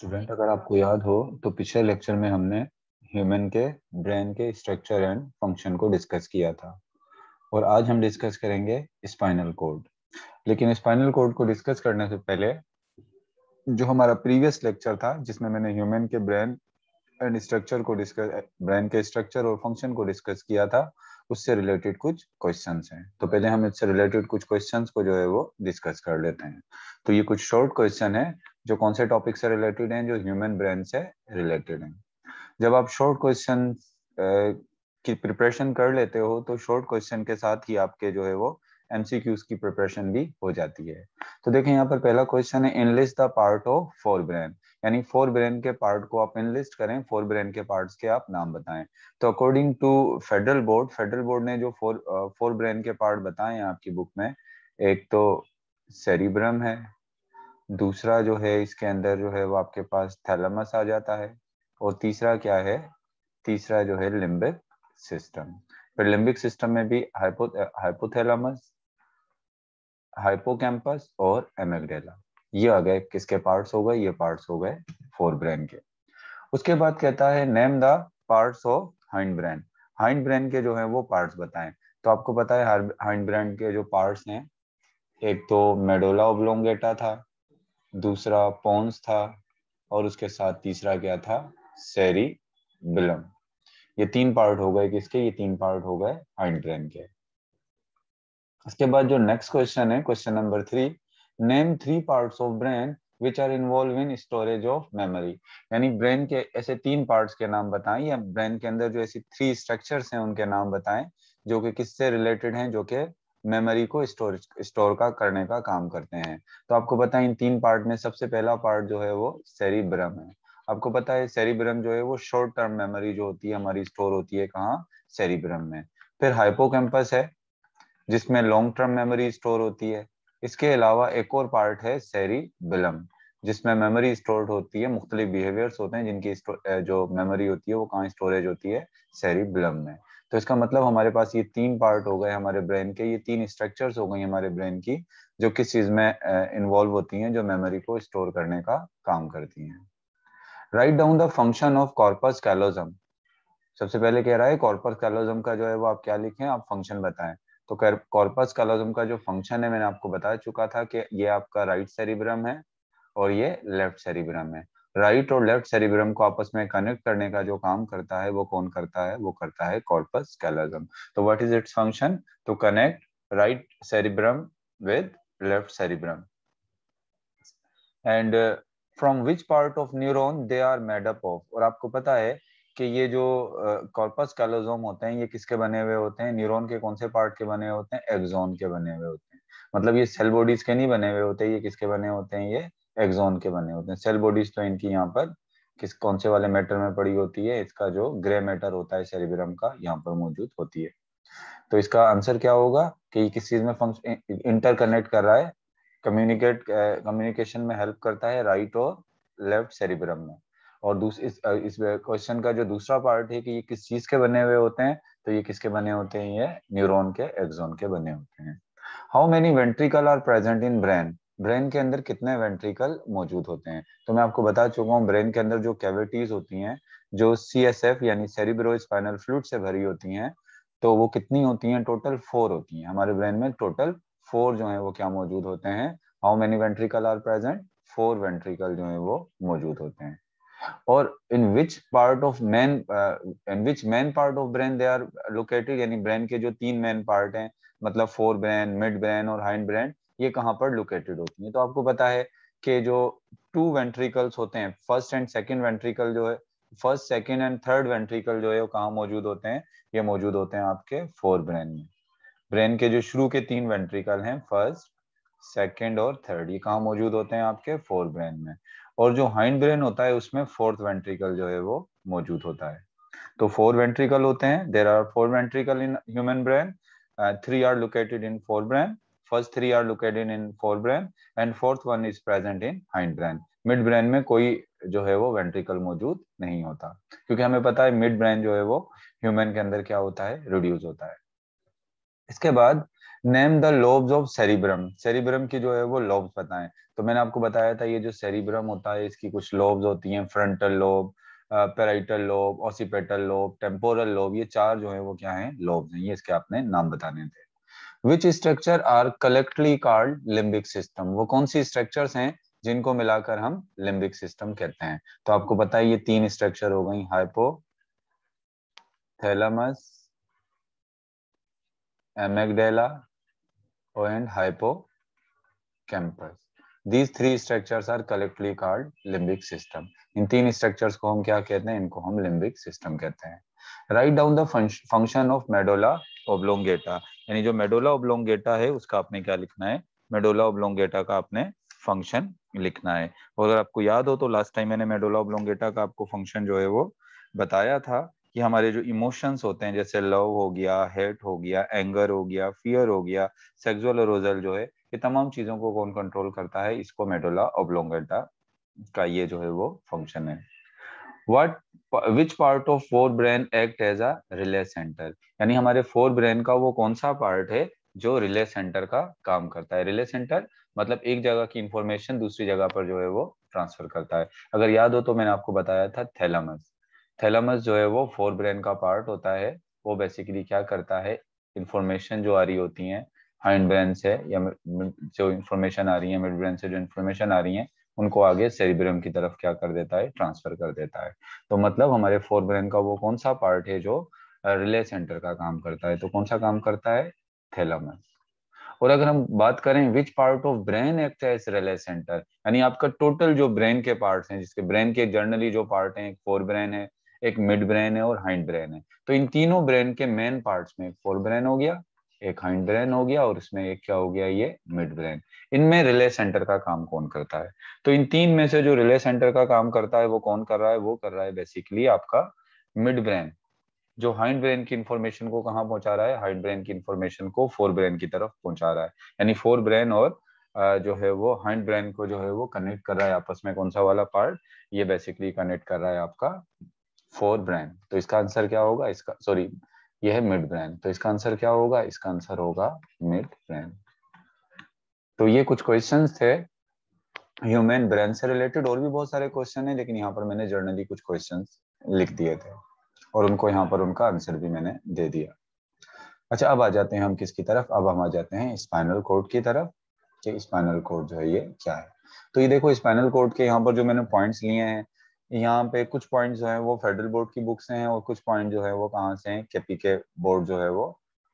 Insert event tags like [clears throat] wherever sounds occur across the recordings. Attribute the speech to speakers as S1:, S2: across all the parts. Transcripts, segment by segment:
S1: Student अगर आपको याद हो तो पिछले लेक्चर में हमने ह्यूमन के ब्रेन के स्ट्रक्चर एंड फंक्शन को डिस्कस किया था और आज हम डिस्कस करेंगे स्पाइनल कोड लेकिन स्पाइनल कोड को डिस्कस करने से पहले जो हमारा प्रीवियस लेक्चर था जिसमें मैंने ह्यूमन के ब्रेन एंड स्ट्रक्चर को डिस्कस ब्रेन के स्ट्रक्चर और फंक्शन को डिस्कस किया था उससे रिलेटेड कुछ क्वेश्चन हैं तो पहले हम इससे रिलेटेड कुछ क्वेश्चन को जो है वो डिस्कस कर लेते हैं तो ये कुछ शॉर्ट क्वेश्चन है जो कौन से टॉपिक से रिलेटेड हैं जो ह्यूमन ब्रेन से रिलेटेड हैं जब आप शॉर्ट क्वेश्चन की प्रिपरेशन कर लेते हो तो शॉर्ट क्वेश्चन के साथ ही आपके जो है वो एमसीक्यूज की प्रिपरेशन भी हो जाती है तो देखें यहाँ पर पहला क्वेश्चन है enlist the part of fore brain यानी फोर ब्रेन के पार्ट को आप इनलिस्ट करें फोर ब्रेन के पार्ट्स के आप नाम बताएं तो according to federal board federal board ने जो फोर फोर ब्रेन के पार्ट बताए हैं आपकी बुक में एक तो सेरिब्रम है दूसरा जो है इसके अंदर जो है वो आपके पास थैलमस आ जाता है और तीसरा क्या है तीसरा जो है लिम्बिक सिस्टम फिर लिम्बिक सिस्टम में भी हाइपो हाइपोथैलेमस हाइपोकैम्पस और एमेगडेला ये आ गए किसके पार्ट्स हो गए ये पार्ट्स हो गए फोर ब्रेन के उसके बाद कहता है name the parts of hind brain hind brain के जो है वो पार्ट्स बताएं तो आपको पता है हाइंड ब्रेन के जो पार्ट्स हैं एक तो मेडोला ओब्लोंगेटा था दूसरा पोन्स था और उसके साथ तीसरा क्या था सेरी बिलम ये तीन पार्ट हो गए किसके ये तीन पार्ट हो गए ब्रेन के इसके बाद जो नेक्स्ट क्वेश्चन है question number three name three parts of brain which are involved in storage of memory यानी ब्रेन के ऐसे तीन पार्ट्स के नाम बताएं या ब्रेन के अंदर जो ऐसी थ्री स्ट्रक्चर्स हैं उनके नाम बताएं जो कि किससे रिलेटेड हैं जो कि मेमोरी को स्टोर स्टोर का करने का काम करते हैं तो आपको पता है इन तीन पार्ट में सबसे पहला पार्ट जो है वो सेरिब्रम है आपको पता है सेरिब्रम जो है वो शॉर्ट टर्म मेमोरी जो होती है हमारी स्टोर होती है कहाँ सेरिब्रम में फिर हाइपोकैम्पस है जिसमें लॉन्ग टर्म मेमोरी स्टोर होती है इसके अलावा एक और पार्ट है सेरिबलम जिसमें मेमोरी स्टोर होती है मुख्तलिफ बिहेवियर्स होते हैं जिनकी जो मेमोरी होती है वो कहाँ स्टोरेज होती है सेरिबलम में तो इसका मतलब हमारे पास ये तीन पार्ट हो गए हमारे ब्रेन के ये तीन स्ट्रक्चर्स हो गई हमारे ब्रेन की जो किस चीज में इन्वॉल्व होती हैं जो मेमोरी को स्टोर करने का काम करती हैं write down the function of corpus callosum सबसे पहले कह रहा है कॉर्पस कैलोजम का जो है वो आप क्या लिखे आप फंक्शन बताएं तो कॉर्पस कैलोजम का जो फंक्शन है मैंने आपको बता चुका था कि ये आपका राइट सेरिब्रम है और ये लेफ्ट सेरिब्रम है राइट और लेफ्ट सेरिब्रम को आपस में कनेक्ट करने का जो काम करता है वो कौन करता है वो करता है कॉर्पस कैलोजम तो what is its function to connect right cerebrum with left cerebrum and from which part of neuron they are made up of और आपको पता है कि ये जो कॉर्पस uh, कैलोजोम होते हैं ये किसके बने हुए होते हैं न्यूरॉन के कौन से पार्ट के बने होते हैं एक्सोन के बने हुए होते हैं मतलब ये सेल बॉडीज के नहीं बने हुए होते ये किसके बने होते हैं ये एक्सोन के बने होते हैं सेल बॉडीज तो इनकी यहाँ पर किस कौन से वाले मैटर में पड़ी होती है इसका जो ग्रे मैटर होता है सेरिब्रम का यहाँ पर मौजूद होती है तो इसका आंसर क्या होगा कि ये किस चीज में फंक्शन इंटरकनेक्ट कर रहा है कम्युनिकेट कम्युनिकेशन में हेल्प करता है राइट और लेफ्ट सेरिब्रम में और इस, इस क्वेश्चन का जो दूसरा पार्ट है कि ये किस चीज के बने हुए होते हैं तो ये किसके बने होते हैं ये न्यूरॉन के एक्सोन के बने होते हैं how many ventricle are present in brain brain के अंदर कितने वेंट्रिकल मौजूद होते हैं तो मैं आपको बता चुका हूँ ब्रेन के अंदर जो कैविटीज होती हैं जो सी एस एफ यानी सेरिब्रो स्पाइनल फ्लूड से भरी होती हैं तो वो कितनी होती हैं टोटल फोर होती हैं हमारे ब्रेन में टोटल फोर जो है वो क्या मौजूद होते हैं how many ventricle are present four ventricle जो है वो मौजूद होते हैं और in which part of main in which main part of brain they are located यानी ब्रेन के जो तीन मैन पार्ट हैं मतलब फोर ब्रेन मिड ब्रेन और हाइंड ब्रेन ये कहाँ पर लोकेटेड होती है तो आपको पता है कि जो टू वेंट्रिकल्स होते हैं फर्स्ट एंड सेकेंड वेंट्रिकल जो है first second and third ventricle जो है वो कहाँ मौजूद होते हैं ये मौजूद होते हैं आपके फोर ब्रेन में ब्रेन के जो शुरू के तीन वेंट्रिकल हैं फर्स्ट सेकेंड और थर्ड ये कहाँ मौजूद होते हैं आपके फोर ब्रेन में और जो हाइंड ब्रेन होता है उसमें फोर्थ वेंट्रिकल जो है वो मौजूद होता है तो फोर वेंट्रिकल होते हैं there are four ventricle in human brain three are located in fore brain first three are located in fore brain and fourth one is present in hind brain mid brain में कोई जो है वो ventricle मौजूद नहीं होता क्योंकि हमें पता है मिड ब्रेन जो है वो ह्यूमन के अंदर क्या होता है रिड्यूस होता है इसके बाद name the lobes of cerebrum cerebrum की जो है वो लोब्स बताएं तो मैंने आपको बताया था ये जो सेरिब्रम होता है इसकी कुछ लोब्स होती हैं frontal lobe parietal lobe occipital lobe temporal lobe ये चार जो है वो क्या है लोब्स हैं ये इसके आपने नाम बताने थे which structure are collectively called limbic system वो कौन सी स्ट्रक्चर है जिनको मिलाकर हम लिम्बिक सिस्टम कहते हैं तो आपको पता है ये तीन स्ट्रक्चर हो गई hypothalamus amygdala and hippocampus these three structures are collectively called limbic system इन तीन स्ट्रक्चर्स को हम क्या कहते हैं इनको हम लिम्बिक सिस्टम कहते हैं write down the function of medulla oblongata यानी जो मेडोला ओब्लोंगेटा है उसका आपने क्या लिखना है मेडोला ओब्लोंगेटा का आपने फंक्शन लिखना है और अगर आपको याद हो तो लास्ट टाइम मैंने मेडोला ओब्लोंगेटा का आपको फंक्शन जो है वो बताया था कि हमारे जो इमोशंस होते हैं जैसे लव हो गया हेट हो गया एंगर हो गया फियर हो गया सेक्सुअल अरोजल जो है ये तमाम चीजों को कौन कंट्रोल करता है इसको मेडोला ओब्लोंगेटा का ये जो है वो फंक्शन है what which part of fore brain act as a relay centre यानी हमारे फोर ब्रेन का वो कौन सा पार्ट है जो रिले सेंटर का काम करता है रिले सेंटर मतलब एक जगह की इंफॉर्मेशन दूसरी जगह पर जो है वो ट्रांसफर करता है अगर याद हो तो मैंने आपको बताया था थैलामस थैलामस जो है वो फोर ब्रेन का पार्ट होता है वो बेसिकली क्या करता है इंफॉर्मेशन जो आ रही होती है हाइंड ब्रेन से या जो इंफॉर्मेशन आ रही है मिड ब्रेन से जो इंफॉर्मेशन आ रही है उनको आगे सेरिब्रम की तरफ क्या कर देता है ट्रांसफर कर देता है तो मतलब हमारे फोर ब्रेन का वो कौन सा पार्ट है जो रिले सेंटर का काम करता है तो कौन सा काम करता है थैलेमस और अगर हम बात करें which part of brain act है रिले सेंटर यानी आपका टोटल जो ब्रेन के पार्ट हैं जिसके ब्रेन के जर्नली जो पार्ट हैं एक फोर ब्रेन है एक मिड ब्रेन है और हाइंड ब्रेन है तो इन तीनों ब्रेन के मेन पार्ट्स में फोर ब्रेन हो गया एक हाइंड ब्रेन हो गया और इसमें एक क्या हो गया ये मिड ब्रेन इनमें रिले सेंटर का काम कौन करता है तो इन तीन में से जो रिले सेंटर का काम करता है वो कौन कर रहा है वो कर रहा है बेसिकली आपका मिड ब्रेन जो हाइंड ब्रेन की इंफॉर्मेशन को कहाँ पहुंचा रहा है हाइंड ब्रेन की इंफॉर्मेशन को फोर ब्रेन की तरफ पहुंचा रहा है यानी फोर ब्रेन और जो है वो हाइंड ब्रेन को जो है वो कनेक्ट कर रहा है आपस में कौन सा वाला पार्ट ये बेसिकली कनेक्ट कर रहा है आपका फोर ब्रेन तो इसका आंसर क्या होगा इसका सॉरी यह है मिड ब्रेन तो इसका आंसर क्या होगा इसका आंसर होगा मिड ब्रेन तो ये कुछ क्वेश्चन थे ह्यूमन ब्रेन से रिलेटेड और भी बहुत सारे क्वेश्चन है लेकिन यहाँ पर मैंने जर्नली कुछ क्वेश्चन लिख दिए थे और उनको यहाँ पर उनका आंसर भी मैंने दे दिया अच्छा अब आ जाते हैं हम किसकी तरफ अब हम आ जाते हैं स्पाइनल कोड की तरफ कि स्पाइनल कोड जो है ये क्या है तो ये देखो स्पाइनल कोड के यहाँ पर जो मैंने पॉइंट्स लिए हैं यहाँ पे कुछ पॉइंट जो है वो फेडरल बोर्ड की बुक से हैं और कुछ पॉइंट जो है वो कहाँ से हैं केपी के बोर्ड जो है वो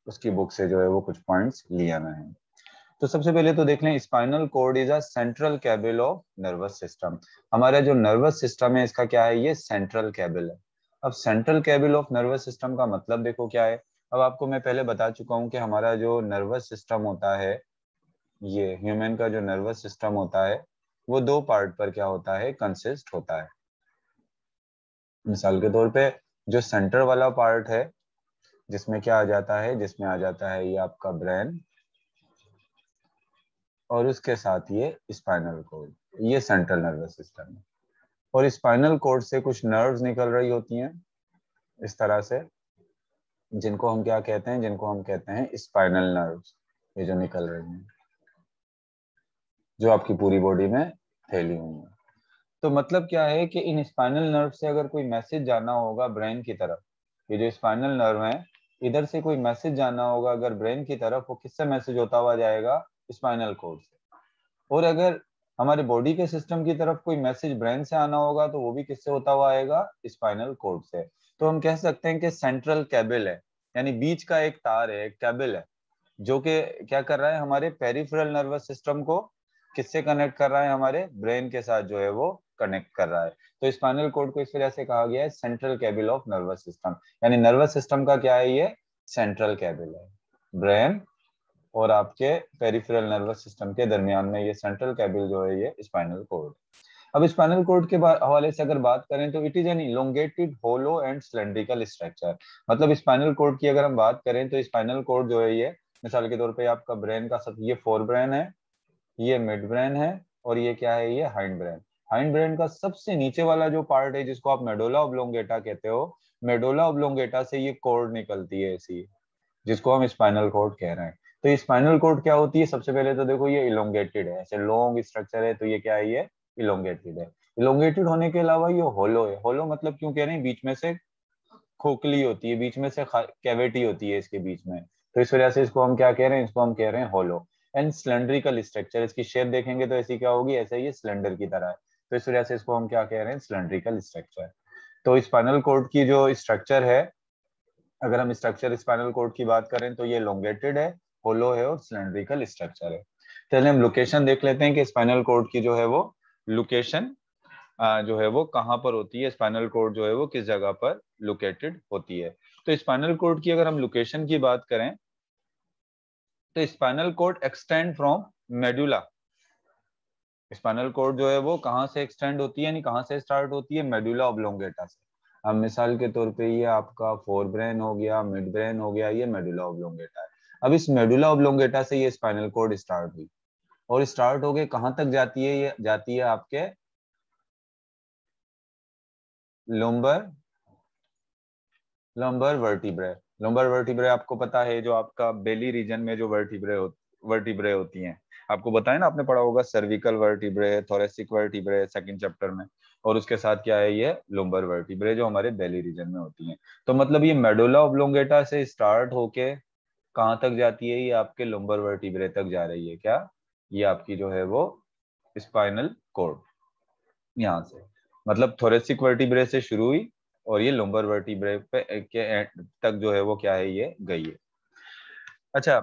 S1: उसकी बुक से जो है वो कुछ पॉइंट्स लिए गए हैं तो सबसे पहले तो देख लें spinal cord is a central cable of nervous system हमारा जो नर्वस सिस्टम है इसका क्या है ये सेंट्रल कैबिल है अब central cable of nervous system का मतलब देखो क्या है अब आपको मैं पहले बता चुका हूँ कि हमारा जो नर्वस सिस्टम होता है ये ह्यूमन का जो नर्वस सिस्टम होता है वो दो पार्ट पर क्या होता है कंसिस्ट होता है मिसाल के तौर पे जो सेंटर वाला पार्ट है जिसमें क्या आ जाता है जिसमें आ जाता है ये आपका ब्रेन और उसके साथ ये स्पाइनल कोड ये सेंट्रल नर्वस सिस्टम है और स्पाइनल कोड से कुछ नर्व्स निकल रही होती हैं इस तरह से जिनको हम क्या कहते हैं जिनको हम कहते हैं स्पाइनल नर्व्स ये जो निकल रही हैं जो आपकी पूरी बॉडी में फैली हुई है तो मतलब क्या है कि इन स्पाइनल नर्व से अगर कोई मैसेज जाना होगा ब्रेन की तरफ ये जो स्पाइनल नर्व है इधर से कोई मैसेज जाना होगा अगर ब्रेन की तरफ वो किससे मैसेज होता हुआ जाएगा स्पाइनल कोड से और अगर हमारे बॉडी के सिस्टम की तरफ कोई मैसेज ब्रेन से आना होगा तो वो भी किससे होता हुआ आएगा स्पाइनल कोड से तो हम कह सकते हैं कि सेंट्रल कैबिल है यानी बीच का एक तार है एक कैबिल है जो कि क्या कर रहा है हमारे पेरिफेरल नर्वस सिस्टम को किससे कनेक्ट कर रहा है हमारे ब्रेन के साथ जो है वो कनेक्ट कर रहा है तो स्पाइनल कोड को इस वजह से कहा गया है central cable of nervous system यानी नर्वस सिस्टम का क्या है ये सेंट्रल कैबिल है ब्रेन और आपके पेरिफेरल नर्वस सिस्टम के दरमियान में ये सेंट्रल कैबिल जो है ये स्पाइनल कोड अब स्पाइनल कोड के हवाले से अगर बात करें तो it is an elongated hollow and cylindrical structure मतलब स्पाइनल कोड की अगर हम बात करें तो स्पाइनल कोड जो है ये मिसाल के तौर पे आपका ब्रेन का सब ये फोर ब्रेन है ये मिड ब्रेन है और ये क्या है ये हाइंड ब्रेन हाइंड ब्रेन का सबसे नीचे वाला जो पार्ट है जिसको आप मेडोला ओब्लोंगेटा कहते हो मेडोला ओब्लोंगेटा से ये कोर्ड निकलती है ऐसी जिसको हम स्पाइनल कोर्ड कह रहे हैं तो ये स्पाइनल कोड क्या होती है सबसे पहले तो देखो ये इलोंगेटेड है ऐसे लॉन्ग स्ट्रक्चर है तो ये क्या है ये इलोंगेटेड है इलोंगेटेड होने के अलावा ये होलो है होलो मतलब क्यों कह रहे हैं बीच में से खोखली होती है बीच में से कैविटी होती है इसके बीच में तो इस वजह से इसको हम क्या कह रहे हैं इसको हम कह रहे हैं होलो एंड सिलेंड्रिकल स्ट्रक्चर इसकी शेप देखेंगे तो ऐसी क्या होगी ऐसे ये सिलेंडर की तरह है तो इस वजह से इसको हम क्या कह रहे हैं सिलेंड्रिकल स्ट्रक्चर तो स्पाइनल कोड की जो स्ट्रक्चर है अगर हम स्ट्रक्चर स्पाइनल कोड की बात करें तो ये लोंगेटेड है होलो है और सिलेंड्रिकल स्ट्रक्चर है चलिए हम लोकेशन देख लेते हैं कि स्पाइनल कोड की जो है वो लोकेशन जो है वो कहाँ पर होती है स्पाइनल कोड जो है वो किस जगह पर लोकेटेड होती है तो स्पाइनल कोड की अगर हम लोकेशन की बात करें तो spinal cord extend from medulla spinal cord जो है वो कहाँ से एक्सटेंड होती है यानी कहाँ से स्टार्ट होती है मेड्यूला ऑब्लोंगेटा से अब मिसाल के तौर पे ये आपका फोर ब्रेन हो गया मिड ब्रेन हो गया ये मेडुला ऑब्लोंगेटा है अब इस मेडुला ऑब्लोंगेटा से ये स्पाइनल कोड स्टार्ट हुई और स्टार्ट हो गए कहाँ तक जाती है ये जाती है आपके लोम्बर लोम्बर वर्टिब्रे लोम्बर वर्टिब्रे आपको पता है जो आपका बेली रीजन में जो वर्टिब्रे हो, वर्टिब्रे होती हैं आपको बताया ना आपने पढ़ा होगा cervical vertebrae thoracic vertebrae second chapter में और उसके साथ क्या है ये लोम्बर वर्टिब्रे जो हमारे बेली रीजन में होती है तो मतलब ये मेडोला ओब्लोंगेटा से स्टार्ट होके कहाँ तक जाती है ये आपके लोम्बर वर्टिब्रे तक जा रही है क्या ये आपकी जो है वो स्पाइनल कोर्ड यहाँ से मतलब थोरेसिक वर्टिब्रे से शुरू हुई और ये लोम्बर वर्टिब्रे पे के तक जो है वो क्या है ये गई है अच्छा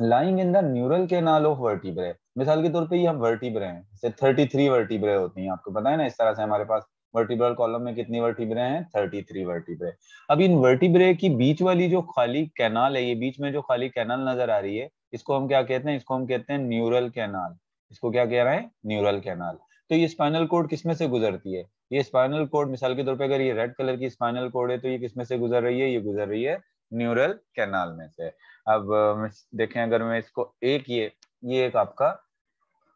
S1: lying in the neural canal of vertebrae मिसाल के तौर पे ये हम वर्टिब्रे हैं जैसे थर्टी थ्री वर्टिब्रे होती हैं आपको पता है ना इस तरह से हमारे पास वर्टिब्रल कॉलम में कितनी वर्टिब्रे हैं थर्टी थ्री वर्टिब्रे अब इन वर्टिब्रे की बीच वाली जो खाली कैनाल है ये बीच में जो खाली कैनाल नजर आ रही है इसको हम क्या कहते हैं इसको हम कहते हैं न्यूरल कैनाल इसको क्या कह रहे हैं न्यूरल कैनाल तो ये स्पाइनल कोड किसमें से गुजरती है ये स्पाइनल कोड मिसाल के तौर पे अगर ये रेड कलर की स्पाइनल कोड है तो ये किसमें से गुजर रही है ये गुजर रही है न्यूरल कैनाल में से अब देखें अगर मैं इसको एक ये ये एक आपका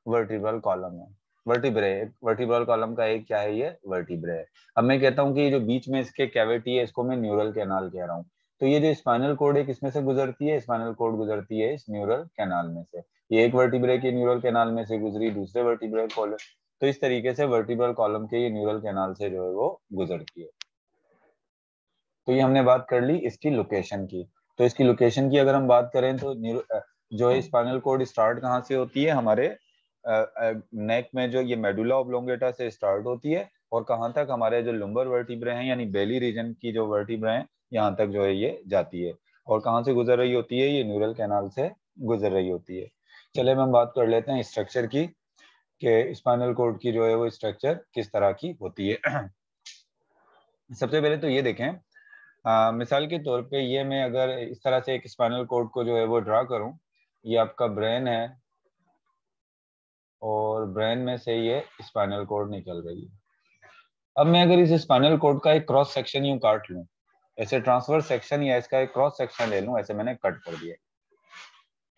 S1: वर्टिब्रल कॉलम है वर्टिब्रे वर्टिब्रल कॉलम का एक क्या है ये वर्टिब्रे है अब मैं कहता हूँ कि जो बीच में इसके कैविटी है इसको मैं न्यूरल कैनाल कह रहा हूँ तो ये जो स्पाइनल कोड है किसमें से गुजरती है स्पाइनल कोड गुजरती है इस न्यूरल कैनाल में से ये एक वर्टिब्रे के न्यूरल कैनाल में से गुजरी दूसरे वर्टिब्रे तो इस तरीके से वर्टिब्रल कॉलम के ये न्यूरल कैनाल से जो है वो गुजरती है तो ये हमने बात कर ली इसकी लोकेशन की तो इसकी लोकेशन की अगर हम बात करें तो जो है स्पाइनल कोड स्टार्ट कहाँ से होती है हमारे नेक में जो ये मेडुला ओब्लोंगेटा से स्टार्ट होती है और कहाँ तक हमारे जो लुम्बर वर्टिब्रे हैं यानी बेली रीजन की जो वर्टिब्रे हैं यहाँ तक जो है ये जाती है और कहाँ से गुजर रही होती है ये न्यूरल कैनाल से गुजर रही होती है चले हम बात कर लेते हैं स्ट्रक्चर की कि स्पाइनल कोड की जो है वो स्ट्रक्चर किस तरह की होती है [clears throat] सबसे पहले तो ये देखें आ, मिसाल के तौर पे ये मैं अगर इस तरह से एक स्पाइनल कोड को जो है वो ड्रा करूं ये आपका ब्रेन है और ब्रेन में से ये स्पाइनल कोड निकल रही है अब मैं अगर इस स्पाइनल कोड का एक क्रॉस सेक्शन यूं काट लूं ऐसे ट्रांसफर सेक्शन या इसका एक क्रॉस सेक्शन ले लूं ऐसे मैंने कट कर दिया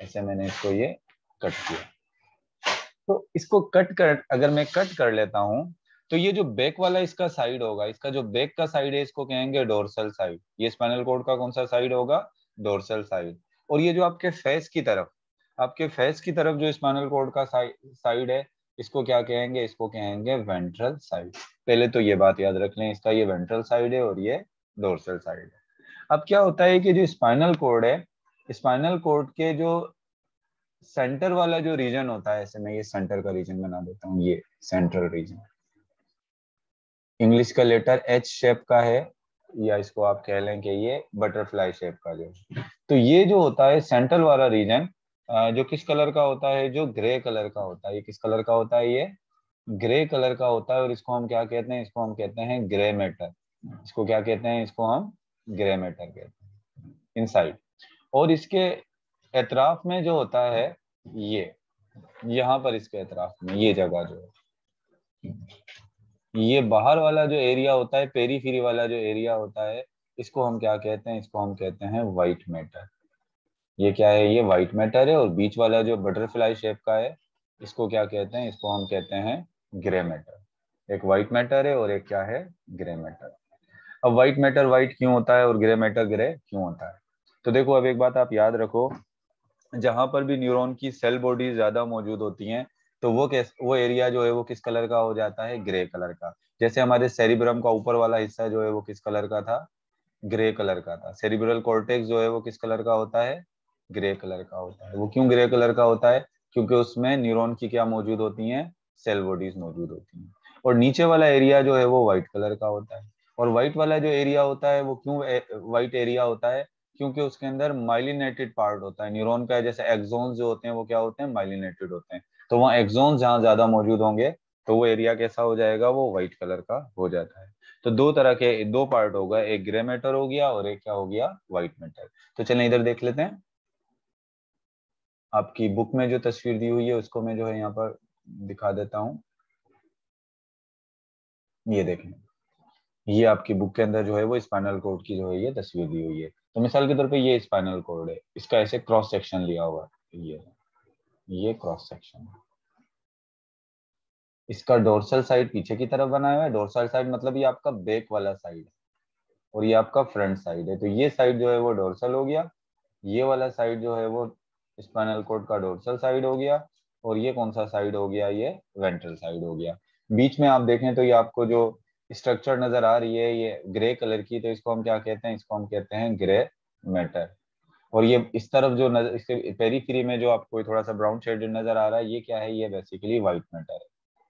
S1: ऐसे मैंने इसको ये कट किया तो इसको कट कर अगर मैं कट कर लेता हूं तो ये जो बैक वाला इसका साइड होगा इसका जो बैक का साइड है इसको कहेंगे डोरसल साइड ये स्पाइनल कोड का कौन सा साइड होगा डोरसल साइड और ये जो आपके फेस की तरफ आपके फेस की तरफ जो स्पाइनल कोड का साइड है इसको क्या कहेंगे इसको कहेंगे वेंट्रल साइड पहले तो ये बात याद रख लें इसका ये वेंट्रल साइड है और ये डोरसल साइड है अब क्या होता है कि जो स्पाइनल कोड है स्पाइनल कोड के जो सेंटर वाला जो रीजन होता है ऐसे मैं ये सेंटर का रीजन बना देता हूँ ये सेंट्रल रीजन इंग्लिश का लेटर एच शेप का है या इसको आप कह लें कि ये बटरफ्लाई शेप का जो तो ये जो होता है सेंट्रल वाला रीजन जो किस कलर का होता है जो ग्रे कलर का होता है ये किस कलर का होता है ये ग्रे कलर का होता है और इसको हम क्या कहते हैं इसको हम कहते हैं ग्रे मैटर इसको क्या कहते हैं इसको हम ग्रे मैटर कहते हैं इनसाइड और इसके एतराफ में जो होता है ये यहाँ पर इसके एतराफ में ये जगह जो है ये बाहर वाला जो एरिया होता है पेरी फेरी वाला जो एरिया होता है इसको हम क्या कहते हैं इसको हम कहते हैं व्हाइट मैटर ये क्या है ये व्हाइट मैटर है और बीच वाला जो बटरफ्लाई शेप का है इसको क्या कहते हैं इसको हम कहते हैं ग्रे मैटर एक वाइट मैटर है और एक क्या है ग्रे मैटर अब व्हाइट मैटर व्हाइट क्यों होता है और ग्रे मैटर ग्रे क्यों होता है तो देखो अब एक बात आप याद रखो जहां पर भी न्यूरॉन की सेल बॉडीज ज्यादा मौजूद होती हैं तो वो कैस वो एरिया जो है वो किस कलर का हो जाता है ग्रे कलर का जैसे हमारे सेरिब्रम का ऊपर वाला हिस्सा जो है वो किस कलर का था ग्रे कलर का था सेरिब्रल कॉर्टेक्स जो है वो किस कलर का होता है ग्रे कलर का होता है वो क्यों ग्रे कलर का होता है क्योंकि उसमें न्यूरोन की क्या मौजूद होती है सेल बॉडीज मौजूद होती है और नीचे वाला एरिया जो है वो व्हाइट कलर का होता है और व्हाइट वाला जो एरिया होता है वो क्यों व्हाइट एरिया होता है क्योंकि उसके अंदर माइलिनेटेड पार्ट होता है न्यूरोन का जैसे एक्जोन जो होते हैं वो क्या होते हैं माइलिनेटेड होते हैं तो वहाँ एक्जोन जहाँ ज्यादा मौजूद होंगे तो वो एरिया कैसा हो जाएगा वो व्हाइट कलर का हो जाता है तो दो तरह के दो पार्ट हो गए एक ग्रे मैटर हो गया और एक क्या हो गया व्हाइट मैटर तो चलें इधर देख लेते हैं आपकी बुक में जो तस्वीर दी हुई है उसको मैं जो है यहाँ पर दिखा देता हूं ये देखें ये आपकी बुक के अंदर जो है वो स्पाइनल कोड की जो है ये तस्वीर दी हुई है तो मिसाल के तौर पे ये स्पाइनल कोड है इसका ऐसे क्रॉस सेक्शन लिया हुआ है ये ये क्रॉस सेक्शन इसका डोर्सल साइड पीछे की तरफ बनाया हुआ है डोर्सल साइड मतलब ये आपका बैक वाला साइड है और ये आपका फ्रंट साइड है तो ये साइड जो है वो डोर्सल हो गया ये वाला साइड जो है वो स्पाइनल कोड का डोर्सल साइड हो गया और ये कौन सा साइड हो गया ये वेंट्रल साइड हो गया बीच में आप देखें तो ये आपको जो स्ट्रक्चर नजर आ रही है ये ग्रे कलर की तो इसको हम क्या कहते हैं इसको हम कहते हैं ग्रे मैटर और ये इस तरफ जो नजर इसके पेरीफ्री में जो आपको थोड़ा सा ब्राउन शेड नजर आ रहा है ये क्या है ये बेसिकली व्हाइट मैटर है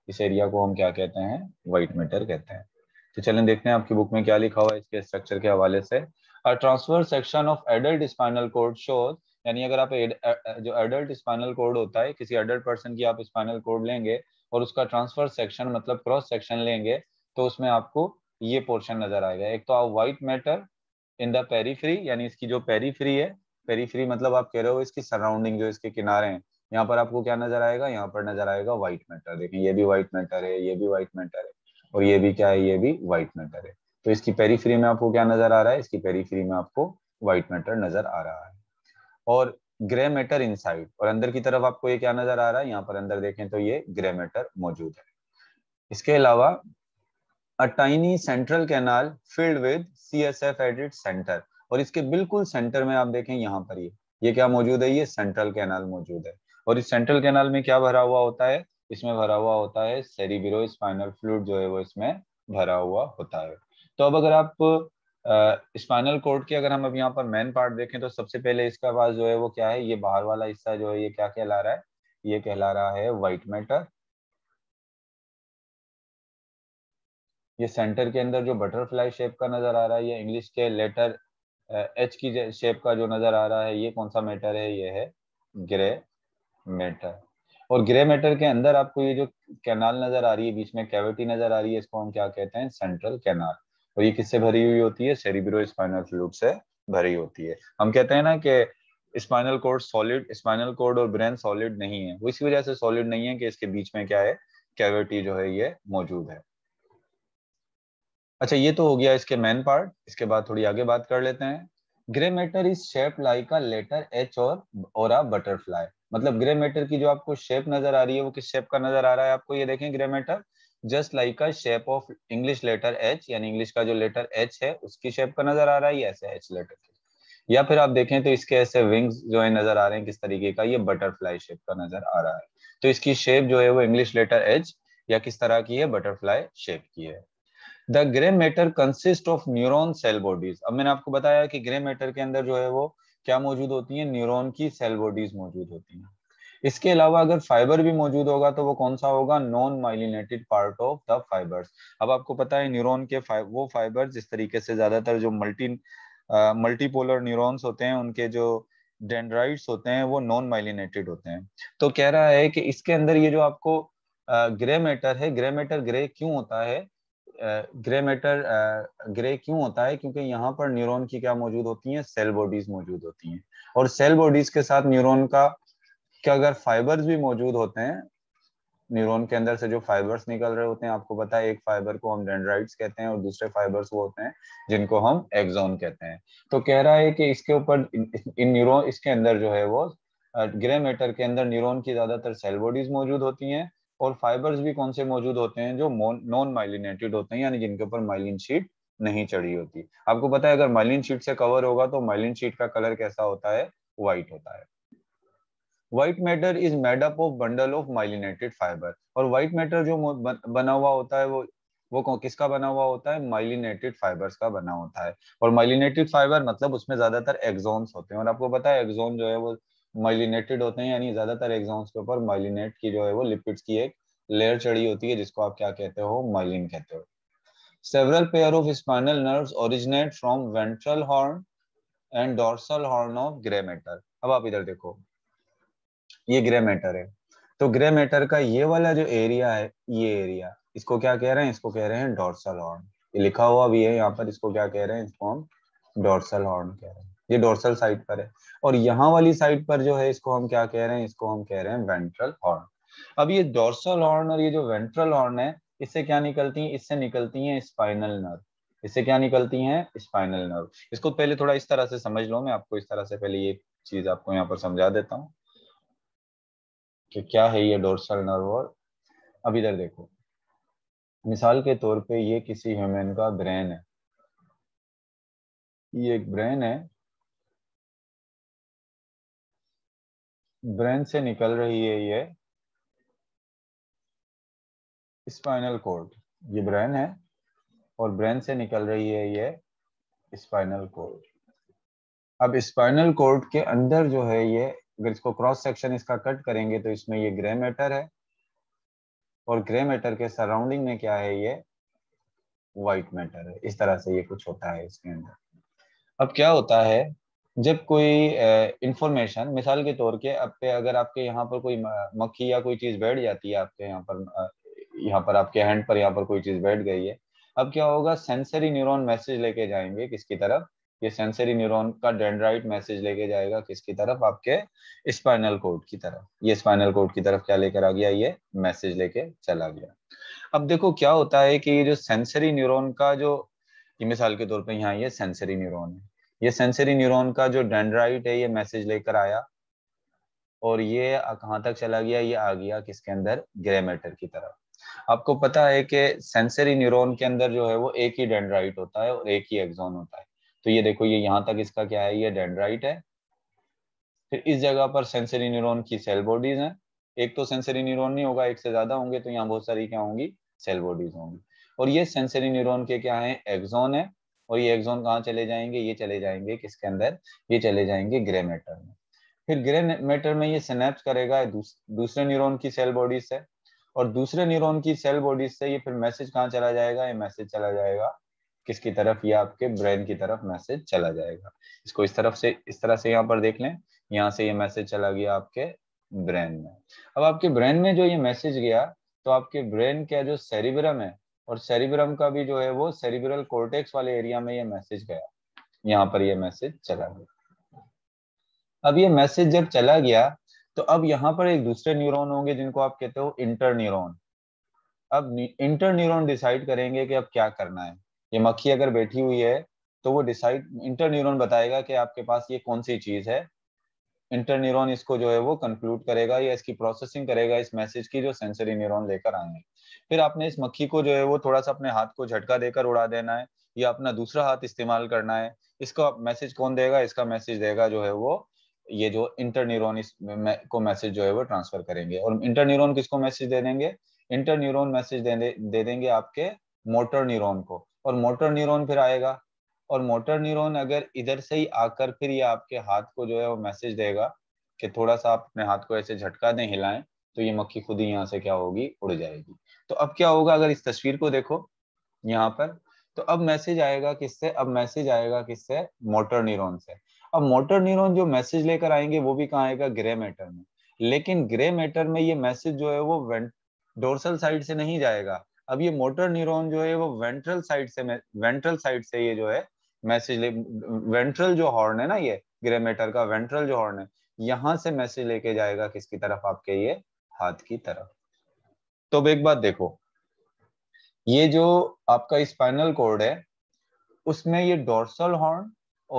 S1: इस एरिया को हम क्या कहते हैं व्हाइट मैटर कहते हैं तो चलें देखते हैं आपकी बुक में क्या लिखा हुआ है इसके स्ट्रक्चर के हवाले से transverse section of adult spinal cord shows यानी अगर आप एड, जो एडल्ट स्पाइनल कोड होता है किसी एडल्ट पर्सन की आप स्पाइनल कोड लेंगे और उसका ट्रांसफर सेक्शन मतलब क्रॉस सेक्शन लेंगे तो उसमें आपको ये पोर्शन नजर आएगा एक तो आप white matter in the periphery यानी इसकी जो पेरीफ्री है पेरीफ्री मतलब आप कह रहे हो इसकी सराउंडिंग जो इसके किनारे हैं यहाँ पर आपको क्या नजर आएगा यहाँ पर नजर आएगा व्हाइट मैटर देखें ये भी व्हाइट मैटर है ये भी व्हाइट मैटर है और ये भी क्या है ये भी व्हाइट मैटर है तो इसकी पेरीफ्री में आपको क्या नजर आ रहा है इसकी पेरीफ्री में आपको व्हाइट मैटर नजर आ रहा है और ग्रे मैटर इनसाइड और अंदर की तरफ आपको ये क्या नजर आ रहा है यहाँ पर अंदर देखें तो ये ग्रे मैटर मौजूद है इसके अलावा a tiny central canal filled with CSF at its center. और इसके बिल्कुल सेंटर में आप देखें यहाँ पर ये ये क्या मौजूद है ये सेंट्रल कैनाल मौजूद है और इस सेंट्रल कैनाल में क्या भरा हुआ होता है इसमें भरा हुआ होता है सेरिब्रो स्पाइनल फ्लूड जो है वो इसमें भरा हुआ होता है तो अब अगर आप स्पाइनल कोड के अगर हम अब यहाँ पर मेन पार्ट देखें तो सबसे पहले इसका पास जो है वो क्या है ये बाहर वाला हिस्सा जो है ये क्या कहला रहा है ये कहला रहा है व्हाइट मैटर ये सेंटर के अंदर जो बटरफ्लाई शेप का नजर आ रहा है ये इंग्लिश के लेटर एच की शेप का जो नजर आ रहा है ये कौन सा मैटर है ये है ग्रे मैटर और ग्रे मैटर के अंदर आपको ये जो कैनाल नजर आ रही है बीच में कैविटी नजर आ रही है इसको हम क्या कहते हैं सेंट्रल कैनाल और ये किससे भरी हुई होती है सेरिब्रो स्पाइनल फ्लूड से भरी होती है हम कहते हैं ना कि spinal cord solid spinal cord और ब्रेन सॉलिड नहीं है वो इसी वजह से सॉलिड नहीं है कि इसके बीच में क्या है कैविटी जो है ये मौजूद है अच्छा ये तो हो गया इसके मेन पार्ट इसके बाद थोड़ी आगे बात कर लेते हैं grey matter is shape like a letter H और और अ बटरफ्लाई मतलब ग्रे मैटर की जो आपको शेप नजर आ रही है वो किस शेप का नजर आ रहा है आपको ये देखें grey matter just like a shape of English letter H यानी इंग्लिश का जो लेटर एच है उसकी शेप का नजर आ रहा है ऐसे एच लेटर या फिर आप देखें तो इसके ऐसे विंग्स जो है नजर आ रहे हैं किस तरीके का ये बटरफ्लाई शेप का नजर आ रहा है तो इसकी शेप जो है वो इंग्लिश लेटर एच या किस तरह की है बटरफ्लाई शेप की है the grey matter consist of neuron cell bodies अब मैंने आपको बताया कि ग्रे मैटर के अंदर जो है वो क्या मौजूद होती है न्यूरोन की सेल बॉडीज मौजूद होती हैं इसके अलावा अगर फाइबर भी मौजूद होगा तो वो कौन सा होगा non myelinated part of the fibres अब आपको पता है न्यूरॉन के वो फाइबर जिस तरीके से ज्यादातर जो मल्टी मल्टीपोलर न्यूरॉन्स होते हैं उनके जो डेंड्राइड्स होते हैं वो नॉन माइलिनेटेड होते हैं तो कह रहा है कि इसके अंदर ये जो आपको ग्रे मैटर है ग्रे मैटर ग्रे क्यों होता है ग्रे मैटर ग्रे क्यों होता है क्योंकि यहाँ पर न्यूरॉन की क्या मौजूद होती हैं सेल बॉडीज मौजूद होती हैं और सेल बॉडीज के साथ न्यूरॉन का क्या अगर फाइबर्स भी मौजूद होते हैं न्यूरॉन के अंदर से जो फाइबर्स निकल रहे होते हैं आपको पता है एक फाइबर को हम डेंड्राइट्स कहते हैं और दूसरे फाइबर्स वो होते हैं जिनको हम एक्सोन कहते हैं तो कह रहा है कि इसके ऊपर इन न्यूरॉन इसके अंदर जो है वो ग्रे मैटर के अंदर न्यूरॉन की ज्यादातर सेल बॉडीज मौजूद होती हैं और फाइबर्स भी कौन से मौजूद होते हैं जो नॉन माइलिनेटेड होते हैं यानी जिनके ऊपर माइलिन शीट नहीं चढ़ी होती आपको पता है अगर माइलिन शीट से कवर होगा तो माइलिन शीट का कलर कैसा होता है व्हाइट होता है white matter is made up of bundle of myelinated fibre और व्हाइट मैटर जो बना हुआ होता है वो वो किसका बना हुआ होता है माइलिनेटेड फाइबर्स का बना होता है और माइलिनेटेड फाइबर मतलब उसमें ज्यादातर एक्सोन्स होते हैं और आपको पता है एक्सोन जो है वो माइलिनेटेड होते हैं यानी ज्यादातर एग्जाम्स के ऊपर माइलिनेट की जो है वो लिपिड्स की एक लेयर चढ़ी होती है जिसको आप क्या कहते हो माइलिन कहते हो several pair of spinal nerve originate from ventral horn and dorsal horn of grey matter अब आप इधर देखो ये ग्रे मैटर है तो ग्रे मैटर का ये वाला जो एरिया है ये एरिया इसको क्या कह रहे हैं इसको कह रहे हैं डॉर्सल हॉर्न ये लिखा हुआ भी है यहाँ पर इसको क्या कह रहे हैं इसको हम डोर्सल हॉर्न कह रहे हैं ये डोर्सल साइड पर है और यहाँ वाली साइड पर जो है इसको हम क्या कह रहे हैं इसको हम कह रहे हैं वेंट्रल हॉर्न अब ये डोर्सल हॉर्न और ये जो वेंट्रल हॉर्न है इससे क्या निकलती है इससे निकलती है स्पाइनल नर्व इससे क्या निकलती है स्पाइनल नर्व इसको पहले थोड़ा इस तरह से समझ लो मैं आपको इस तरह से पहले ये चीज आपको यहाँ पर समझा देता हूँ कि क्या है ये डोर्सल नर्व और अब इधर देखो मिसाल के तौर पे ये किसी ह्यूमन का ब्रेन है ये एक ब्रेन है ब्रेन से निकल रही है ये स्पाइनल कोर्ड ये ब्रेन है और ब्रेन से निकल रही है ये स्पाइनल कोर्ड अब स्पाइनल कोर्ड के अंदर जो है ये अगर इसको क्रॉस सेक्शन इसका कट करेंगे तो इसमें ये ग्रे मैटर है और ग्रे मैटर के सराउंडिंग में क्या है ये व्हाइट मैटर है इस तरह से ये कुछ होता है इसके अंदर अब क्या होता है जब कोई इंफॉर्मेशन मिसाल के तौर के अब पे अगर आपके यहाँ पर कोई मक्खी या कोई चीज बैठ जाती है आपके यहाँ पर यहाँ पर आपके हैंड पर यहाँ पर कोई चीज बैठ गई है अब क्या होगा सेंसरी न्यूरॉन मैसेज लेके जाएंगे किसकी तरफ ये सेंसरी न्यूरॉन का डेंड्राइट मैसेज लेके जाएगा किसकी तरफ आपके स्पाइनल कोड की तरफ ये स्पाइनल कोड की तरफ क्या लेकर आ गया ये मैसेज लेके चला गया अब देखो क्या होता है कि ये जो सेंसरी न्यूरॉन का जो मिसाल के तौर पर यहाँ ये सेंसरी न्यूरोन है ये सेंसरी न्यूरॉन का जो डेंड्राइट है ये मैसेज लेकर आया और ये कहाँ तक चला गया ये आ गया किसके अंदर ग्रे मैटर की तरफ आपको पता है कि सेंसरी न्यूरॉन के अंदर जो है वो एक ही डेंड्राइट होता है और एक ही एक्सॉन होता है तो ये देखो ये यहाँ तक इसका क्या है ये डेंड्राइट है फिर इस जगह पर सेंसरी न्यूरॉन की सेल बॉडीज हैं एक तो सेंसरी न्यूरॉन नहीं होगा एक से ज्यादा होंगे तो यहाँ बहुत सारी क्या होंगी सेल बॉडीज होंगी और ये सेंसरी न्यूरोन के क्या है एक्सॉन है और ये एक्सोन कहाँ चले जाएंगे ये चले जाएंगे किसके अंदर ये चले जाएंगे ग्रे मैटर में फिर ग्रे मैटर में ये सिनेप्स करेगा दूस, दूसरे न्यूरोन की सेल बॉडीज से और दूसरे न्यूरोन की सेल बॉडीज से ये फिर मैसेज कहाँ चला जाएगा ये मैसेज चला जाएगा किसकी तरफ ये आपके ब्रेन की तरफ मैसेज चला जाएगा इसको इस तरफ से इस तरह से यहाँ पर देख लें यहाँ से ये मैसेज चला गया आपके ब्रेन में अब आपके ब्रेन में जो ये मैसेज गया तो आपके ब्रेन का जो सेरिब्रम है और सेरिब्रम का भी जो है वो सेरिब्रल कोर्टेक्स वाले एरिया में ये मैसेज गया यहाँ पर ये मैसेज चला गया अब ये मैसेज जब चला गया तो अब यहाँ पर एक दूसरे न्यूरॉन होंगे जिनको आप कहते हो इंटर न्यूरोन अब इंटर न्यूरोन डिसाइड करेंगे कि अब क्या करना है ये मक्खी अगर बैठी हुई है तो वो डिसाइड इंटर न्यूरोन बताएगा कि आपके पास ये कौन सी चीज है इंटरन्यूरोन इसको जो है वो कंक्लूड करेगा या इसकी प्रोसेसिंग करेगा इस मैसेज की जो सेंसरी न्यूरोन लेकर आएंगे फिर आपने इस मक्खी को जो है वो थोड़ा सा अपने हाथ को झटका देकर उड़ा देना है या अपना दूसरा हाथ इस्तेमाल करना है इसका मैसेज कौन देगा इसका मैसेज देगा जो है वो ये जो इंटरन्यूरोन इस को मैसेज जो है वो ट्रांसफर करेंगे और इंटरन्यूरोन किसको मैसेज दे देंगे इंटरन्यूरोन मैसेज दे, देंगे आपके मोटर न्यूरोन को और मोटर न्यूरोन फिर आएगा और मोटर न्यूरॉन अगर इधर से ही आकर फिर ये आपके हाथ को जो है वो मैसेज देगा कि थोड़ा सा आप अपने हाथ को ऐसे झटका दें हिलाएं तो ये मक्खी खुद ही यहाँ से क्या होगी उड़ जाएगी तो अब क्या होगा अगर इस तस्वीर को देखो यहाँ पर तो अब मैसेज आएगा किससे अब मैसेज आएगा किससे मोटर न्यूरोन से अब मोटर न्यूरोन जो मैसेज लेकर आएंगे वो भी कहाँ आएगा ग्रे मैटर में लेकिन ग्रे मैटर में ये मैसेज जो है वो डोर्सल साइड से नहीं जाएगा अब ये मोटर न्यूरॉन जो है वो वेंट्रल साइड से वेंट्रल साइड से ये जो है मैसेज ले वेंट्रल जो हॉर्न है ना ये ग्रेमेटर का वेंट्रल जो हॉर्न है यहां से मैसेज लेके जाएगा किसकी तरफ आपके ये हाथ की तरफ तो अब एक बात देखो ये जो आपका स्पाइनल कोड है उसमें ये डोर्सल हॉर्न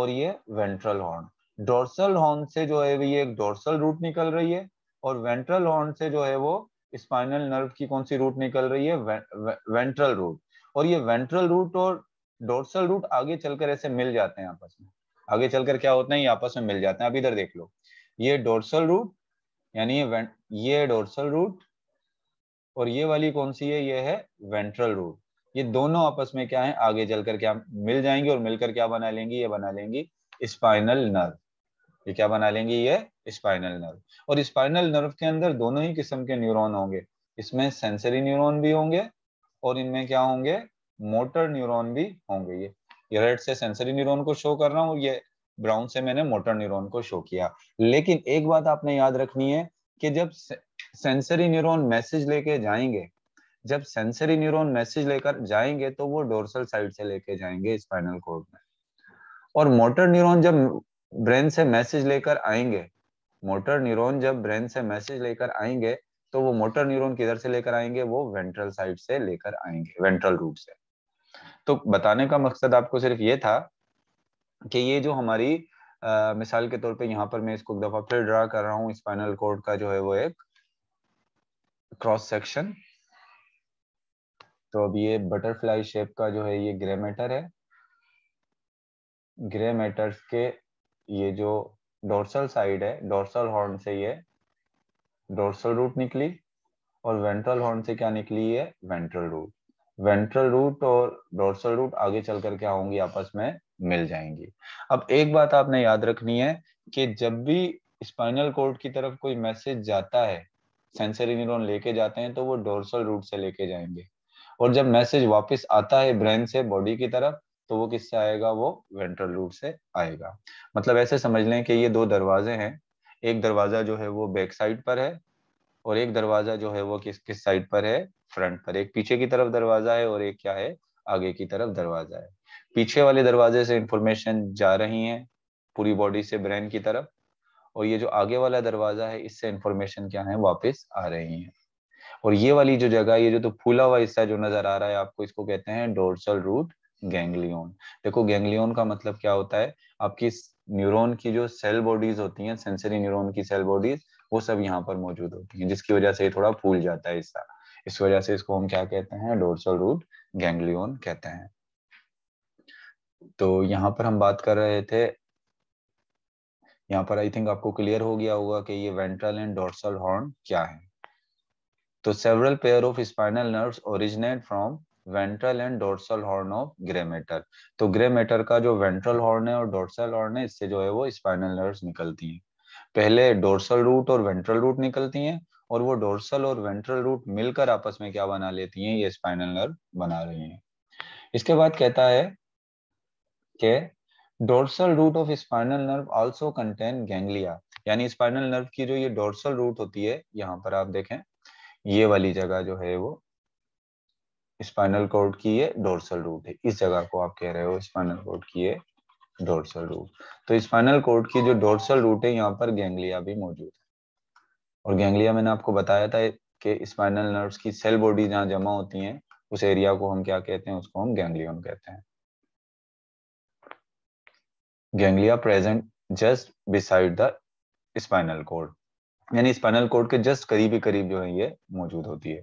S1: और ये वेंट्रल हॉर्न डोर्सल हॉर्न से जो है ये एक डोर्सल रूट निकल रही है और वेंट्रल हॉर्न से जो है वो स्पाइनल नर्व की कौन सी रूट निकल रही है वे, वे, वेंट्रल रूट और ये वेंट्रल रूट और डोर्सल रूट आगे चलकर ऐसे मिल जाते हैं आपस में आगे चलकर क्या होते हैं ये आपस में मिल जाते हैं अब इधर देख लो ये डोर्सल रूट यानी ये ये डोर्सल रूट और ये वाली कौन सी है ये है वेंट्रल रूट ये दोनों आपस में क्या है आगे चलकर क्या मिल जाएंगे और मिलकर क्या बना लेंगी ये बना लेंगी स्पाइनल नर्व ये क्या बना लेंगी ये स्पाइनल नर्व और स्पाइनल नर्व के अंदर दोनों ही किस्म के न्यूरॉन होंगे इसमें सेंसरी न्यूरॉन भी होंगे और इनमें क्या होंगे मोटर न्यूरॉन भी होंगे ये ये रेड से सेंसरी न्यूरॉन को शो कर रहा हूँ ये ब्राउन से मैंने मोटर न्यूरॉन को शो किया लेकिन एक बात आपने याद रखनी है कि जब सेंसरी न्यूरॉन मैसेज लेके जाएंगे जब सेंसरी न्यूरॉन मैसेज लेकर जाएंगे तो वो डोर्सल साइड से लेके जाएंगे स्पाइनल कोड में और मोटर न्यूरॉन जब ब्रेन से मैसेज लेकर आएंगे मोटर न्यूरॉन जब ब्रेन से मैसेज लेकर आएंगे तो वो मोटर न्यूरॉन किधर से लेकर आएंगे वो वेंट्रल साइड से लेकर आएंगे वेंट्रल रूट से तो बताने का मकसद आपको सिर्फ ये था कि ये जो हमारी आ, मिसाल के तौर पे यहाँ पर मैं इसको एक दफा फिर ड्रा कर रहा हूँ स्पाइनल कोड का जो है वो एक क्रॉस सेक्शन तो अब ये बटरफ्लाई शेप का जो है ये ग्रे मैटर है ग्रे मैटर के ये जो डोर्सल साइड है डोर्सल हॉर्न से ये डोर्सल रूट निकली और वेंट्रल हॉर्न से क्या निकली है वेंट्रल रूट वेंट्रल रूट और डोर्सल रूट आगे चल कर क्या होंगी आपस में मिल जाएंगी अब एक बात आपने याद रखनी है कि जब भी स्पाइनल कोर्ड की तरफ कोई मैसेज जाता है सेंसरी न्यूरॉन लेके जाते हैं तो वो डोर्सल रूट से लेके जाएंगे और जब मैसेज वापस आता है ब्रेन से बॉडी की तरफ तो वो किससे आएगा वो वेंट्रल रूट से आएगा मतलब ऐसे समझ लें कि ये दो दरवाजे हैं एक दरवाजा जो है वो बैक साइड पर है और एक दरवाजा जो है वो किस किस साइड पर है फ्रंट पर एक पीछे की तरफ दरवाजा है और एक क्या है आगे की तरफ दरवाजा है पीछे वाले दरवाजे से इंफॉर्मेशन जा रही है पूरी बॉडी से ब्रेन की तरफ और ये जो आगे वाला दरवाजा है इससे इंफॉर्मेशन क्या है वापस आ रही है और ये वाली जो जगह ये जो तो फूला हुआ हिस्सा जो नजर आ रहा है आपको इसको कहते हैं डोर्सल रूट गैंगलियोन देखो गैंगलियोन का मतलब क्या होता है आपकी न्यूरॉन की जो सेल बॉडीज होती हैं सेंसरी न्यूरॉन की सेल बॉडीज वो सब यहाँ पर मौजूद होती हैं जिसकी वजह से ये थोड़ा फूल जाता है हिस्सा इस वजह से इसको हम क्या कहते हैं डोर्सल रूट गैंग्लियोन कहते हैं तो यहाँ पर हम बात कर रहे थे यहाँ पर आई थिंक आपको क्लियर हो गया होगा कि ये वेंट्रल एंड डोर्सल हॉर्न क्या है तो several pair of spinal nerves originate from ventral and dorsal horn of grey matter तो ग्रे मेटर का जो वेंट्रल हॉर्न है और डोर्सल हॉर्न है इससे जो है वो स्पाइनल नर्व्स निकलती हैं पहले डोर्सल रूट और वेंट्रल रूट निकलती हैं और वो डोर्सल और वेंट्रल रूट मिलकर आपस में क्या बना लेती हैं ये स्पाइनल नर्व बना रही हैं इसके बाद कहता है कि dorsal root of spinal nerve also contain ganglia यानी स्पाइनल नर्व की जो ये डोर्सल रूट होती है यहाँ पर आप देखें ये वाली जगह जो है वो स्पाइनल कोड की ये डोर्सल रूट है इस जगह को आप कह रहे हो स्पाइनल कोड की ये डोर्सल रूट तो स्पाइनल कोड की जो डोर्सल रूट है यहाँ पर गैंगलिया भी मौजूद और गैंग्लिया मैंने आपको बताया था कि स्पाइनल नर्व्स की सेल बॉडी जहाँ जमा होती हैं उस एरिया को हम क्या कहते हैं उसको हम गैंगलियन कहते हैं ganglia present just beside the spinal cord यानी स्पाइनल कोड के जस्ट करीबी करीब जो है ये मौजूद होती है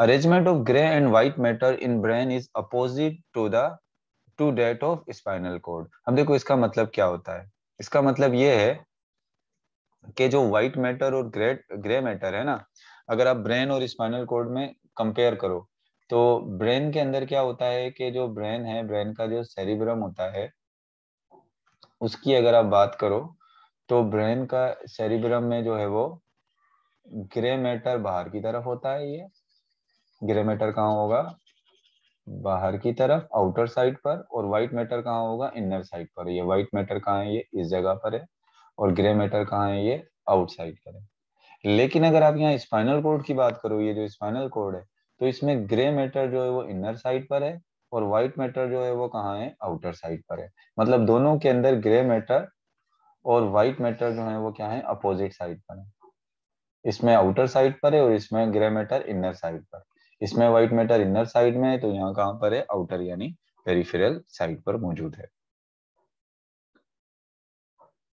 S1: arrangement of grey and white matter in brain is opposite to the to that of spinal cord अब देखो इसका मतलब क्या होता है इसका मतलब ये है के जो व्हाइट मैटर और ग्रे ग्रे मैटर है ना अगर आप ब्रेन और स्पाइनल कोड में कंपेयर करो तो ब्रेन के अंदर क्या होता है कि जो ब्रेन है ब्रेन का जो सेरिब्रम होता है उसकी अगर आप बात करो तो ब्रेन का सेरिब्रम में जो है वो ग्रे मैटर बाहर की तरफ होता है ये ग्रे मैटर कहाँ होगा बाहर की तरफ आउटर साइड पर और व्हाइट मैटर कहाँ होगा इनर साइड पर ये व्हाइट मैटर कहाँ है ये इस जगह पर है और ग्रे मैटर कहाँ है ये आउटसाइड है लेकिन अगर आप यहाँ स्पाइनल कोड की बात करो ये जो स्पाइनल कोड है तो इसमें ग्रे मैटर जो है वो इनर साइड पर है और व्हाइट मैटर जो है वो कहाँ है आउटर साइड पर है मतलब दोनों के अंदर ग्रे मैटर और व्हाइट मैटर जो है वो क्या है अपोजिट साइड पर है इसमें आउटर साइड पर है और इसमें ग्रे मैटर इनर साइड पर इसमें व्हाइट मैटर इनर साइड में है तो यहाँ कहाँ पर है आउटर यानी पेरिफेरल साइड पर मौजूद है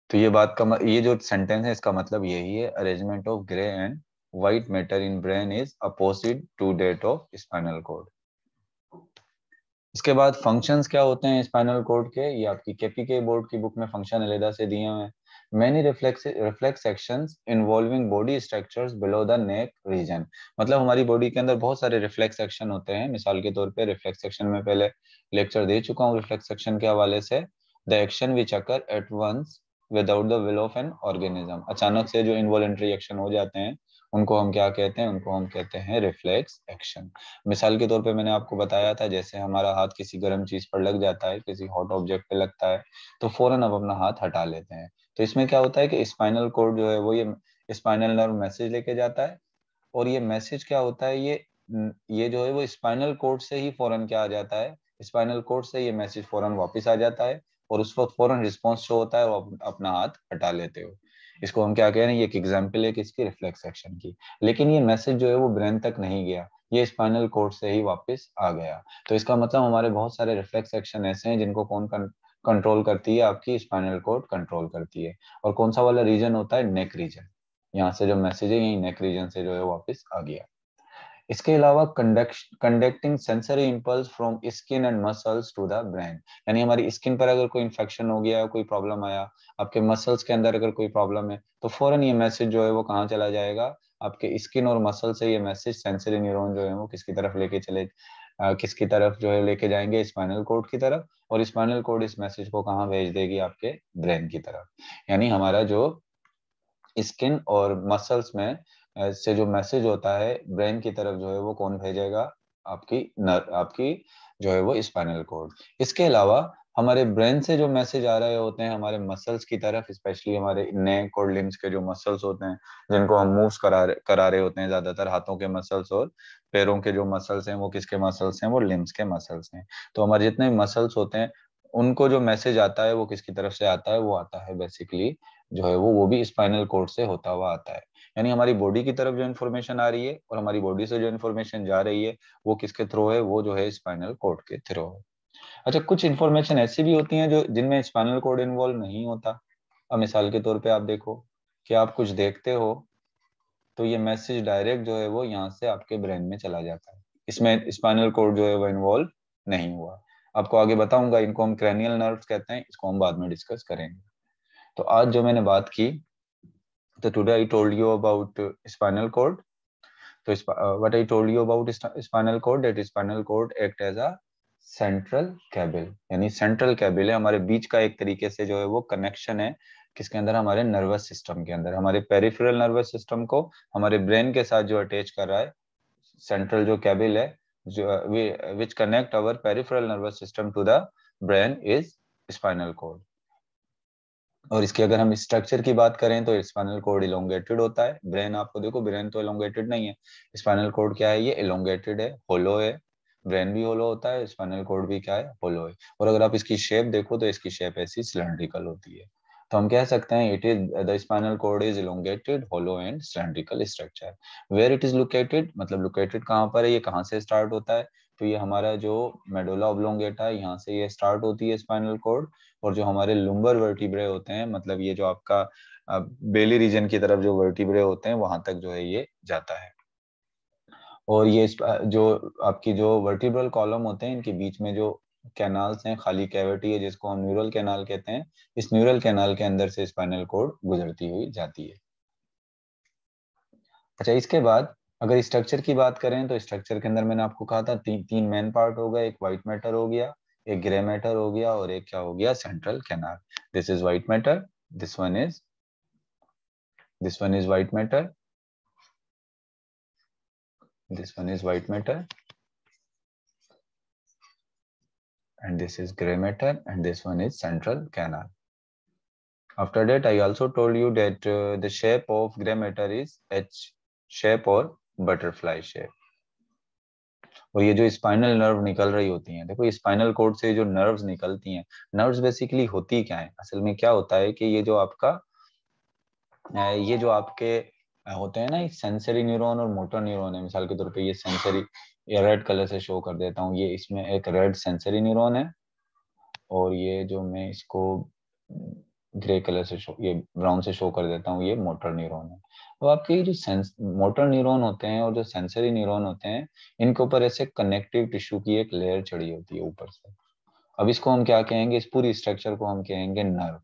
S1: तो ये बात का ये जो सेंटेंस है इसका मतलब यही है arrangement of grey and white matter in brain is opposite to that of spinal cord इसके बाद फंक्शंस क्या होते हैं स्पाइनल कोड के ये आपकी केपी के बोर्ड की बुक में फंक्शन अलहदा से दिए हुए हैं many reflex action involving body structure below the neck region मतलब हमारी बॉडी के अंदर बहुत सारे रिफ्लेक्स सेक्शन होते हैं मिसाल के तौर पे रिफ्लेक्स सेक्शन में पहले लेक्चर दे चुका हूँ रिफ्लेक्स सेक्शन के हवाले से the action which occur at once without the will of an organism अचानक से जो इनवॉल्ट्री एक्शन हो जाते हैं उनको हम क्या कहते हैं उनको हम कहते हैं रिफ्लेक्स एक्शन मिसाल के तौर पे मैंने आपको बताया था जैसे हमारा हाथ किसी गर्म चीज पर लग जाता है किसी हॉट ऑब्जेक्ट पे लगता है तो फौरन हम अपना हाथ हटा लेते हैं तो इसमें क्या होता है कि स्पाइनल कोड जो है वो ये स्पाइनल नर्व मैसेज लेके जाता है और ये मैसेज क्या होता है ये ये जो है वो स्पाइनल कोड से ही फौरन क्या आ जाता है स्पाइनल कोड से ये मैसेज फौरन वापिस आ जाता है और उस वक्त फौरन रिस्पॉन्स जो होता है वो अपना हाथ हटा लेते हो इसको हम क्या कह रहे हैं ये एक एग्जाम्पल है किसकी रिफ्लेक्स एक्शन की लेकिन ये मैसेज जो है वो ब्रेन तक नहीं गया ये स्पाइनल कोड से ही वापस आ गया तो इसका मतलब हमारे बहुत सारे रिफ्लेक्स एक्शन ऐसे हैं जिनको कौन कंट्रोल करती है आपकी स्पाइनल कोड कंट्रोल करती है और कौन सा वाला रीजन होता है नेक रीजन यहाँ से जो मैसेज है यही नेक रीजन से जो है वापस आ गया इसके अलावा conducting sensory impulse from skin and muscles to the brain यानी हमारी स्किन पर अगर कोई इन्फेक्शन हो गया कोई प्रॉब्लम आया आपके मसल्स के अंदर अगर कोई प्रॉब्लम है तो फौरन ये मैसेज जो है वो कहाँ चला जाएगा आपके स्किन और मसल से ये मैसेज सेंसरी न्यूरोन जो है वो किसकी तरफ लेके चले आ, किसकी तरफ जो है लेके जाएंगे स्पाइनल कोड की तरफ और स्पाइनल कोड इस मैसेज को कहाँ भेज देगी आपके ब्रेन की तरफ यानी हमारा जो स्किन और मसल्स में से जो मैसेज होता है ब्रेन की तरफ जो है वो कौन भेजेगा आपकी नर आपकी जो है वो स्पाइनल कोड इसके अलावा हमारे ब्रेन से जो मैसेज आ रहे होते हैं हमारे मसल्स की तरफ स्पेशली हमारे नेक और लिम्स के जो मसल्स होते हैं जिनको हम मूव करा करा रहे होते हैं ज्यादातर हाथों के मसल्स और पैरों के जो मसल्स हैं वो किसके मसल्स हैं वो लिम्स के मसल्स हैं तो हमारे जितने मसल्स होते हैं उनको जो मैसेज आता है वो किसकी तरफ से आता है वो आता है बेसिकली जो है वो वो भी स्पाइनल कोड से होता हुआ आता है यानी हमारी बॉडी की तरफ जो इन्फॉर्मेशन आ रही है और हमारी बॉडी से जो इन्फॉर्मेशन जा रही है वो किसके थ्रू है वो जो है स्पाइनल कोड के थ्रू है अच्छा कुछ इन्फॉर्मेशन ऐसी भी होती है जो जिनमें स्पाइनल कोड इन्वॉल्व नहीं होता अब मिसाल के तौर पर आप देखो कि आप कुछ देखते हो तो ये मैसेज डायरेक्ट जो है वो यहाँ से आपके ब्रेन में चला जाता है इसमें स्पाइनल कोड जो है वो इन्वॉल्व नहीं हुआ आपको आगे बताऊंगा इनको हम क्रैनियल नर्व्स कहते हैं इसको हम बाद में डिस्कस करेंगे तो आज जो मैंने बात की So today I told you about spinal cord. तो so uh, what I told you about spinal cord, that spinal cord act as a central cable यानी सेंट्रल केबल है हमारे बीच का एक तरीके से जो है वो कनेक्शन है किसके अंदर हमारे नर्वस सिस्टम के अंदर हमारे पेरिफेरल नर्वस सिस्टम को हमारे ब्रेन के साथ जो अटैच कर रहा है सेंट्रल जो केबल है जो which connect our peripheral nervous system to the brain is spinal cord और इसकी अगर हम स्ट्रक्चर की बात करें तो स्पाइनल कोड इलोंगेटेड होता है ब्रेन आपको देखो ब्रेन तो इलोंगेटेड नहीं है स्पाइनल कोड क्या है ये इलोंगेटेड है होलो है ब्रेन भी होलो होता है स्पाइनल कोड भी क्या है होलो है और अगर आप इसकी शेप देखो तो इसकी शेप ऐसी सिलेंड्रिकल होती है तो हम कह सकते हैं it is the spinal cord is elongated hollow and cylindrical structure where it is located मतलब लोकेटेड कहाँ पर है ये कहाँ से स्टार्ट होता है तो ये हमारा जो मेडोला ओब्लोंगेटा यहाँ से ये स्टार्ट होती है स्पाइनल कोड और जो हमारे लुम्बर वर्टिब्रे होते हैं मतलब ये जो आपका बेली रीजन की तरफ जो वर्टिब्रे होते हैं वहां तक जो है ये जाता है और ये जो आपकी जो वर्टिब्रल कॉलम होते हैं इनके बीच में जो कैनाल्स हैं खाली कैविटी है जिसको हम न्यूरल कैनाल कहते हैं इस न्यूरल कैनाल के अंदर से स्पाइनल कोड गुजरती हुई जाती है अच्छा इसके बाद अगर स्ट्रक्चर की बात करें तो स्ट्रक्चर के अंदर मैंने आपको कहा था ती, तीन मेन पार्ट हो गए एक व्हाइट मैटर हो गया एक ग्रे मैटर हो गया और एक क्या हो गया central canal this is white matter this one is this one is white matter this one is white matter and this is grey matter and this one is central canal after that I also told you that the shape of grey matter is H shape और butterfly shape और ये जो spinal nerve निकल रही होती हैं देखो spinal cord से जो नर्व्स निकलती हैं नर्व्स बेसिकली होती क्या है असल में क्या होता है कि ये जो आपका ये जो आपके होते हैं ना सेंसरी न्यूरोन और मोटर न्यूरोन है मिसाल के तौर पे ये सेंसरी ये रेड कलर से शो कर देता हूँ ये इसमें एक रेड सेंसरी न्यूरोन है और ये जो मैं इसको ग्रे कलर से शो ये ब्राउन से शो कर देता हूँ ये मोटर न्यूरोन है तो आपके जो सेंस मोटर न्यूरॉन होते हैं और जो सेंसरी न्यूरॉन होते हैं इनके ऊपर ऐसे कनेक्टिव टिश्यू की एक लेयर चढ़ी होती है ऊपर से अब इसको हम क्या कहेंगे इस पूरी स्ट्रक्चर को हम कहेंगे नर्व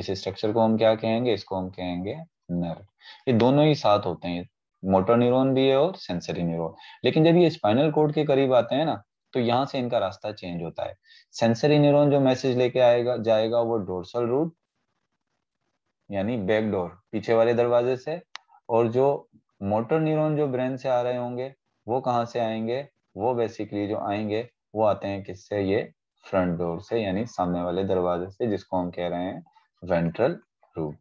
S1: इस स्ट्रक्चर को हम क्या कहेंगे इसको हम कहेंगे नर्व ये दोनों ही साथ होते हैं मोटर न्यूरोन भी है और सेंसरी न्यूरोन लेकिन जब ये स्पाइनल कोड के करीब आते हैं ना तो यहाँ से इनका रास्ता चेंज होता है सेंसरी न्यूरोन जो मैसेज लेके आएगा जाएगा वो डोरसल रूट यानी बैकडोर पीछे वाले दरवाजे से और जो मोटर न्यूरॉन जो ब्रेन से आ रहे होंगे वो कहाँ से आएंगे वो बेसिकली जो आएंगे वो आते हैं किससे ये फ्रंट डोर से यानी सामने वाले दरवाजे से जिसको हम कह रहे हैं वेंट्रल रूट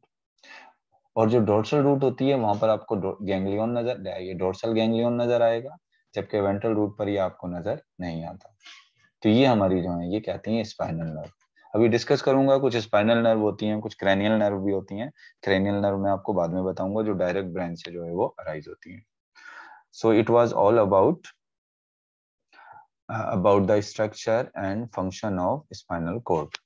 S1: और जो डोर्सल रूट होती है वहां पर आपको गैंग्लियन नजर ये डोर्सल गैंग्लियन नजर आएगा जबकि वेंट्रल रूट पर ये आपको नजर नहीं आता तो ये हमारी जो है ये कहती है स्पाइनल नर्व अभी डिस्कस करूंगा कुछ स्पाइनल नर्व होती हैं कुछ क्रैनियल नर्व भी होती हैं क्रैनियल नर्व मैं आपको बाद में बताऊंगा जो डायरेक्ट ब्रेन से जो है वो अराइज होती हैं so it was all about about the structure and function of spinal court